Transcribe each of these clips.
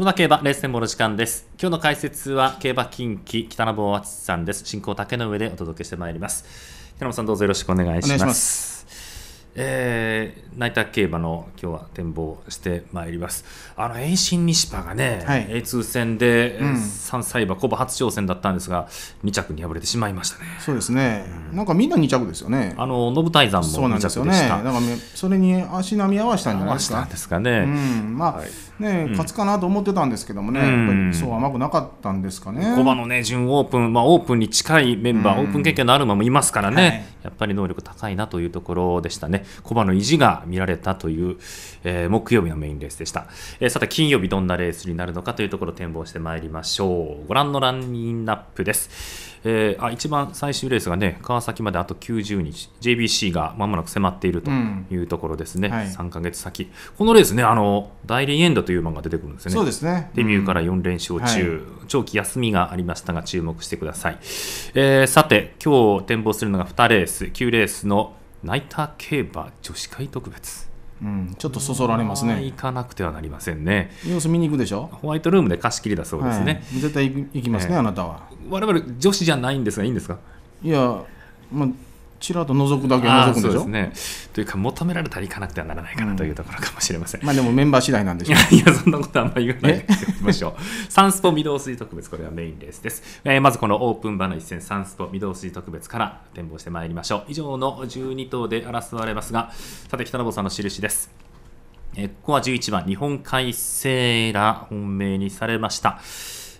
その他競馬、レース展望の時間です。今日の解説は、競馬近畿、北野坊敦さんです。進行、竹の上でお届けしてまいります。北野さん、どうぞよろしくお願いします。えー、内田競馬の今日は展望してまいりますあの遠心西馬がね、はい、A2 戦で、う3歳馬コバ初挑戦だったんですが2着に敗れてしまいましたねそうですね、うん、なんかみんな2着ですよねあの信泰山も2着でしたそうですよねだから、それに足並み合わせたんじゃないですかね、まあ、ね勝つかなと思ってたんですけどもね、やっぱりそう甘くなかったんですかねコバのね準オープンまあオープンに近いメンバー、オープン経験のある馬もいますからね、はい、やっぱり能力高いなというところでしたねね、コバの意地が見られたという、えー、木曜日のメインレースでした。えー、さて、金曜日どんなレースになるのかというところを展望してまいりましょう。ご覧のランニンナップです。えー、あ一番最終レースがね、川崎まであと90日、JBC がまもなく迫っているというところですね、うんはい、3か月先。このレースね、あの、代理エンドという馬が出てくるんですね。そうですね。デビューから4連勝中、うんはい、長期休みがありましたが、注目してください。えー、さて、今日展望するのが2レース、9レースのナイター競馬女子会特別うん、ちょっとそそられますね行かなくてはなりませんね様子見に行くでしょホワイトルームで貸し切りだそうですね、はい、絶対行きますね、えー、あなたは我々女子じゃないんですがいいんですかいや、まあちらと覗くだけ覗くんでしょね。というか求められたら行かなくてはならないかなというところかもしれません。うん、まあでもメンバー次第なんでしょう。いやそんなことあんまり言わないでいましょう。サンスポ御堂筋特別これはメインレースです。えー、まずこのオープン場の一戦サンスポ御堂筋特別から展望してまいりましょう。以上の十二頭で争われますが、さて北野坊さんの印です。えー、ここは十一番日本海セーラ本命にされました。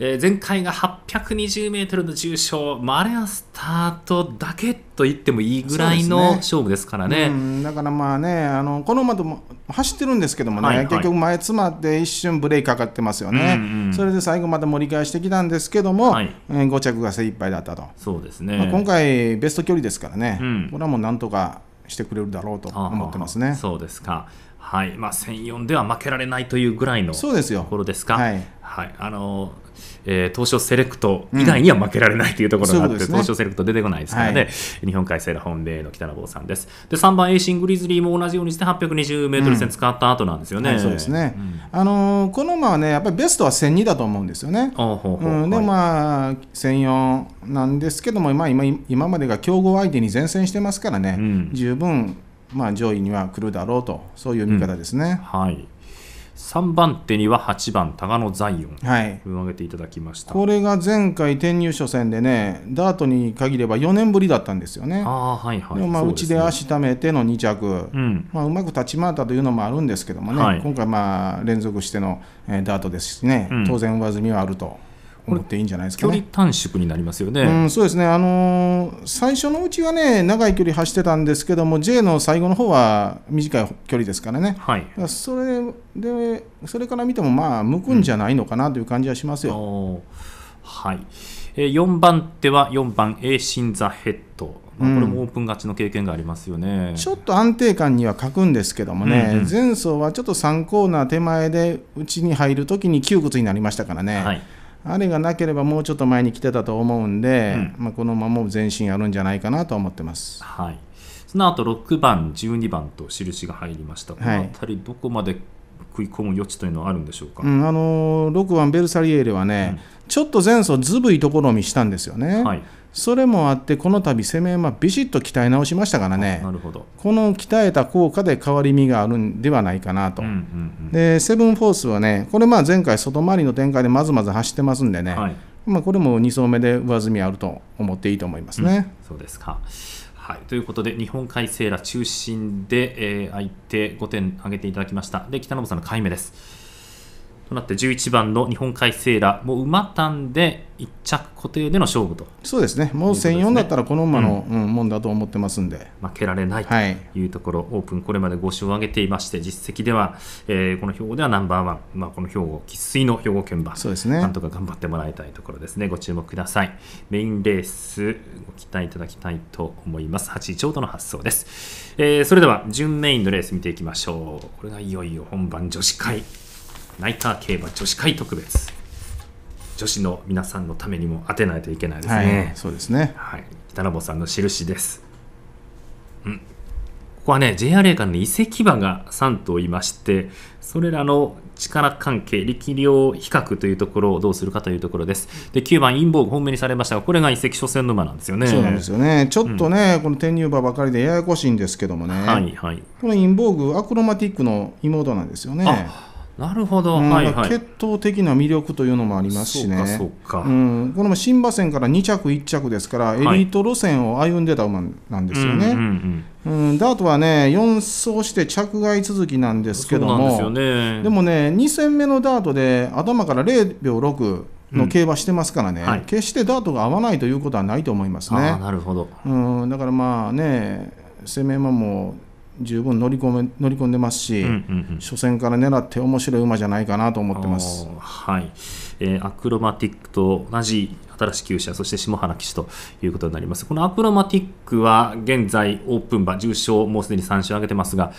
えー、前回が 820m の重賞、マあ、アれはスタートだけと言ってもいいぐらいの勝負ですからね。ねだからまあね、あのこの馬とも走ってるんですけどもね、はいはい、結局、前詰まって一瞬ブレーキかかってますよね、うんうん、それで最後まで盛り返してきたんですけども、はい、えー、5着が精一杯だったと、そうですね、まあ、今回、ベスト距離ですからね、うん、これはもうなんとかしてくれるだろうと思ってますね。そうですかはいまあ、1004では負けられないというぐらいのところですか。そうですよはいはい、あのえー、東証セレクト以外には負けられないというところがあって、うんね、東証セレクト出てこないですからね、はい、日本海セーラ本命の北野坊さんですで3番エイシングリズリーも同じようにして820メートル線使った後なんですよね、うんはい、そうですね、うん、あのー、この馬はねやっぱりベストは1002だと思うんですよねほで、まあ1004なんですけども、まあ、今今までが強豪相手に善戦してますからね、十分まあ、上位には来るだろうとそういう見方ですね、うん、はい3番手には8番、高野ザイオン、はい、挙げていただきましたこれが前回、転入初戦でね、ダートに限れば4年ぶりだったんですよね、あはいはい、でまあうちで足ためての2着、うまあ、うまく立ち回ったというのもあるんですけどもね、はい、今回、連続してのダートですしね、うん、当然、上積みはあると。思っていいんじゃないですか、ね、距離短縮になりますよね、うん、そうですね、あのー、最初のうちはね、長い距離走ってたんですけども、J の最後の方は短い距離ですからね、はい、それでそれから見ても、まあ、向くんじゃないのかなという感じはしますよ。うん、はいえー、4番手は4番、エーシン・ザ・ヘッド、まあ、これもオープン勝ちの経験がありますよね、うん、ちょっと安定感には欠くんですけどもね、うんうん、前走はちょっと3コーナー手前でうちに入るときに窮屈になりましたからね。はいあれがなければもうちょっと前に来てたと思うんで、うん、まあ、このままも前進あるんじゃないかなと思ってます。はいその後6番、12番と印が入りました、この辺り、どこまで食い込む余地というのはあるんでしょうか、うん、あのー、6番、ベルサリエーレはね、うんちょっと前走ずぶいところ見したんですよね、はい、それもあってこの度攻め馬、ビシッと鍛え直しましたからねなるほどこの鍛えた効果で変わり身があるんではないかなと、うんうんうん、でセブンフォースはねこれ前回外回りの展開でまずまず走ってますんでね、はい、まあ、これも2走目で上積みあると思っていいと思いますね。うん、そうですかはい、ということで日本海星ら中心で、えー、相手5点挙げていただきましたで北野さんの回目です。となって11番の日本海セーラもう馬たんで1着固定での勝負とそうですね、もう1004、だったらこの馬の、うん、うん、もんだと思ってますんで負けられないというところ、はい、オープン、これまで5勝を挙げていまして、実績では、えー、この兵庫ではナンバーワン、まあ、この兵庫、生粋の兵庫県馬、そうですね、なんとか頑張ってもらいたいところですね、ご注目ください。メインレース、ご期待いただきたいと思います、8位ちょうどの発想です。えー、それでは、準メインのレース見ていきましょう。これがいよいよ本番女子会ナイター競馬女子会特別女子の皆さんのためにも当てないといけないですね、はい、そうですね、はい、北野さんの印です、うん、ここはねジェアレーガらの移籍馬が三頭いましてそれらの力関係力量比較というところをどうするかというところですで九番インボーグ本命にされましたがこれが移籍初戦の馬なんですよねそうなんですよねちょっとね、うん、この転入馬ばかりでややこしいんですけどもねはいはいこのインボーグアクロマティックの妹なんですよねなるほど、うんはいはい、血統的な魅力というのもありますしね、そうかうん、これも新馬戦から2着、1着ですから、エリート路線を歩んでた馬なんですよね。うんダートはね、4走して着外続きなんですけども、でね、でもね、2戦目のダートで頭から0秒6。の競馬してますからね、うんはい、決してダートが合わないということはないと思いますね。なるほど、うん、だからまあね攻め馬も十分乗り込め乗り込んでますし、うんうんうん、初戦から狙って面白い馬じゃないかなと思ってます。はい、えー、アクロマティックと同じ新しい厩舎そして下原騎手ということになりますこのアクロマティックは現在オープン馬重賞もうすでに3勝挙げてますが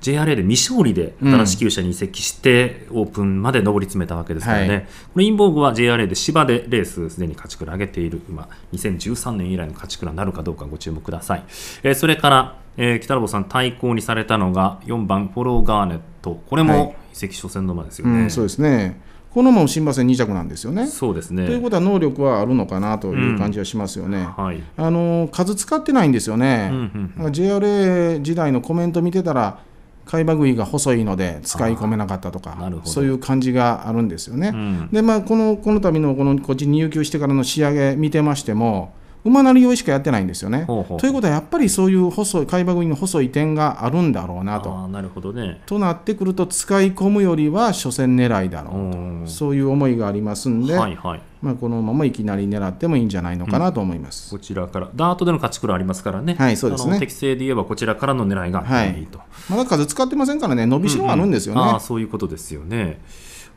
JRA で未勝利で新しい厩舎に移籍してオープンまで上り詰めたわけですからね、はい、このインボーグは JRA で芝でレースすでに勝ち倉上げている馬2013年以来の勝ち倉になるかどうかご注目ください、えー、それから、えー、北野さん対抗にされたのが4番フォローガーネットこれも移籍初戦の馬ですよね、はいうん、そうですねこの馬も新馬戦2着なんですよね。そうですねということは能力はあるのかなという感じはしますよね。うん、はい、あの数使ってないんですよね、うんうんうん、JRA 時代のコメント見てたら貝ば食いが細いので使い込めなかったとかそういう感じがあるんですよね。うん、でまあこのこの度のこのこっち入球してからの仕上げ見てましても馬なり酔いしかやってないんですよね。ほうほうということはやっぱりそういう細い海馬組の細い点があるんだろうなと。なるほどね、となってくると使い込むよりは所詮狙いだろうとそういう思いがありますんで、はいはいまあ、このままいきなり狙ってもいいんじゃないのかなと思います、うん、こちらからダートでの勝ち黒ありますからね,、はい、そうですね適正で言えばこちらからの狙いがいいと、はい、まだ数使ってませんからね伸びしろはあるんですよね。うんうん、あそういうことですよね、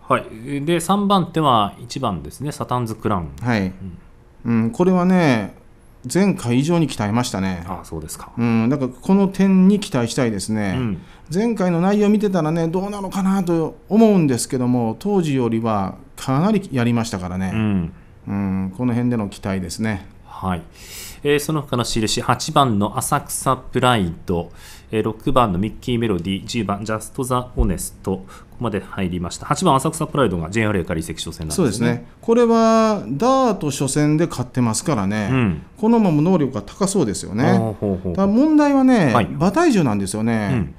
はい、で3番手は1番ですねサタンズ・クラウン。はい、うんうん、これはね前回以上に鍛えましたね。あそうですか。うん、だからこの点に期待したいですね。うん、前回の内容を見てたらね、どうなのかなと思うんですけども、当時よりはかなりやりましたからね。うん、うん、この辺での期待ですね。はい。えー、その他の印、8番の浅草プライド、6番のミッキーメロディ、10番ジャスト・ザ・オネスト、まで入りました8番浅草プライドが JRA から移籍初戦なんです、ね、そうですねこれはダート初戦で勝ってますからね、うん、このまま能力が高そうですよねほうほ問題はね、はい、馬体重なんですよね、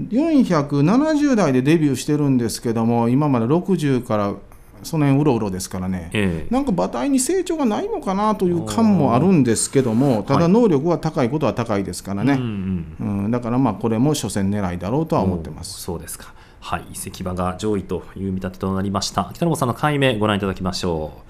うん、470代でデビューしてるんですけども今まで60からその辺うろうろですからね、えー、なんか馬体に成長がないのかなという感もあるんですけども、ただ能力は高いことは高いですからね、はい、うん、うん、だからまあこれも初戦狙いだろうとは思ってます。そうですかはい、石場が上位という見立てとなりました。北野さんの解明ご覧いただきましょう。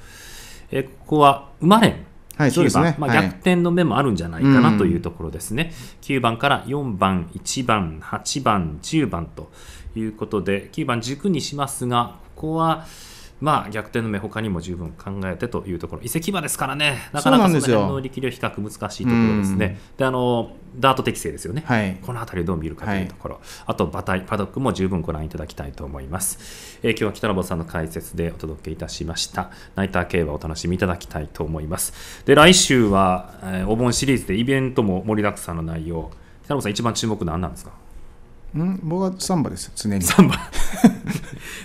えここは馬連。はい、そうですね。まあ、逆転の目もあるんじゃないかなというところですね。はいうん、9番から4番、1番、8番、10番ということで、9番軸にしますが、ここは、まあ、逆転の目、他にも十分考えてというところ、移籍馬ですからね、なかなかその辺の力量比較、難しいところですね、であのダート適正ですよね、はい、この辺りどう見るかというところ、はい、あと馬体、パドックも十分ご覧いただきたいと思います。えー、今日は北野さんの解説でお届けいたしました、ナイター競馬、お楽しみいただきたいと思います。で来週は、えー、お盆シリーズでイベントも盛りだくさんの内容、北野さん、一番注目、何なんですかん僕はサンバです常にサンバ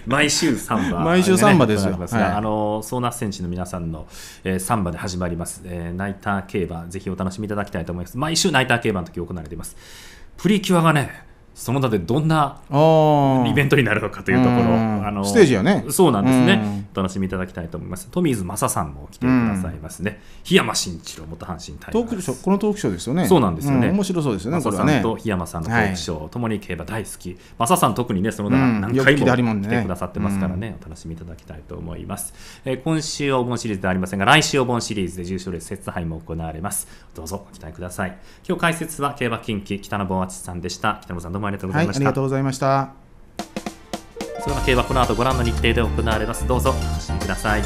毎週サンバ、ね、毎週サンバですよ、はい、あのソーナス選手の皆さんの、えー、サンバで始まります、えー、ナイター競馬ぜひお楽しみいただきたいと思います毎週ナイター競馬の時行われていますプリキュアがねその他でどんなイベントになるのかというところ、あのステージやねそうなんですね、お楽しみいただきたいと思いますトミーズ正さんも来てくださいますね、檜山慎一郎元阪神タイガースこのトークショーですよねそうなんですよね、面白そうですよね正さんと檜山さんのトークショー、ともに競馬大好き正さん特にねその他何回も来てくださってますからね、お楽しみいただきたいと思います、え今週お盆シリーズではありませんが来週お盆シリーズで重賞レース節杯も行われますどうぞご期待ください今日解説は競馬近畿北野盆厚さんでした北野さんもありがとうございました、はい、ありがとうございましたそれの競馬この後ご覧の日程で行われますどうぞお楽しみください